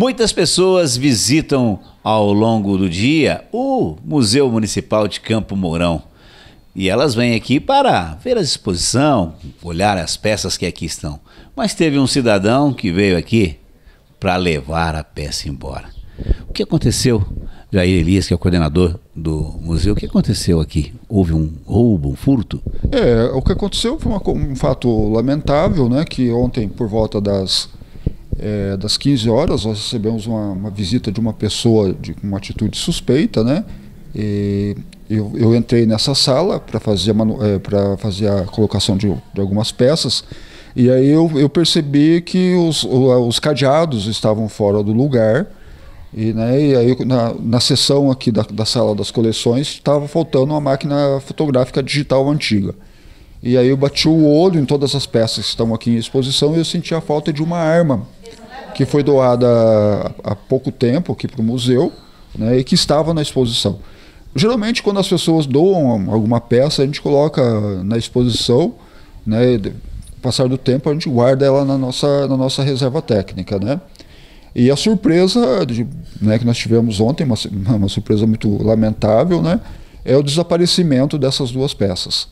Muitas pessoas visitam ao longo do dia o Museu Municipal de Campo Mourão. E elas vêm aqui para ver a exposição, olhar as peças que aqui estão. Mas teve um cidadão que veio aqui para levar a peça embora. O que aconteceu? Jair Elias, que é o coordenador do museu, o que aconteceu aqui? Houve um roubo, um furto? É, o que aconteceu foi uma, um fato lamentável, né? Que ontem, por volta das é, das 15 horas, nós recebemos uma, uma, visita de uma pessoa de uma atitude suspeita, né? E eu, eu entrei nessa sala para fazer, é, fazer a colocação de, de algumas peças. E aí eu, eu percebi que os, os cadeados estavam fora do lugar. E, né, e aí na, na sessão aqui da, da sala das coleções estava faltando uma máquina fotográfica digital antiga. E aí eu bati o olho em todas as peças que estão aqui em exposição e eu senti a falta de uma arma que foi doada há, pouco tempo aqui para o museu né, e que estava na exposição. Geralmente, quando as pessoas doam alguma peça, a gente coloca na exposição, né, passar do tempo, a gente guarda ela na nossa, na nossa reserva técnica. Né? E a surpresa de, né, que nós tivemos ontem, uma, uma surpresa muito lamentável, né, é o desaparecimento dessas duas peças.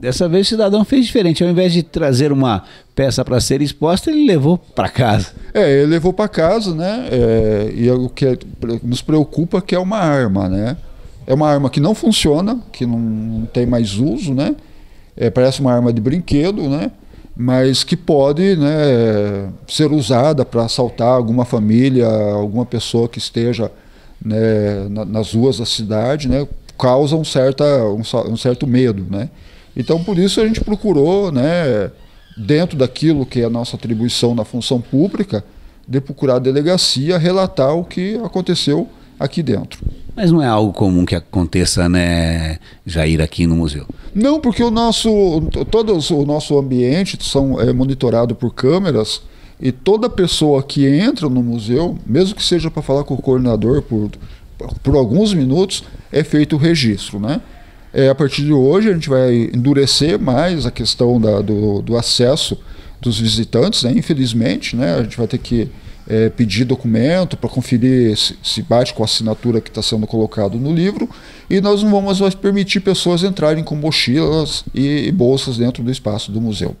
Dessa vez o cidadão fez diferente. Ao invés de trazer uma peça para ser exposta, ele levou para casa. É, ele levou para casa, né? É, e é o que é, nos preocupa que é uma arma, né? É uma arma que não funciona, que não tem mais uso, né? É, parece uma arma de brinquedo, né? Mas que pode né, ser usada para assaltar alguma família, alguma pessoa que esteja né, na, nas ruas da cidade, né? Causa um, certa, um, um certo medo, né? Então, por isso a gente procurou, né, dentro daquilo que é a nossa atribuição na função pública, de procurar a delegacia relatar o que aconteceu aqui dentro. Mas não é algo comum que aconteça, né, Jair, aqui no museu? Não, porque o nosso, todo o nosso ambiente são, é monitorado por câmeras e toda pessoa que entra no museu, mesmo que seja para falar com o coordenador por, por alguns minutos, é feito o registro, né? É, a partir de hoje a gente vai endurecer mais a questão da, do, do, acesso dos visitantes, né? infelizmente, né? a gente vai ter que é, pedir documento para conferir se, se, bate com a assinatura que está sendo colocado no livro e nós não vamos mais permitir pessoas entrarem com mochilas e, e bolsas dentro do espaço do museu.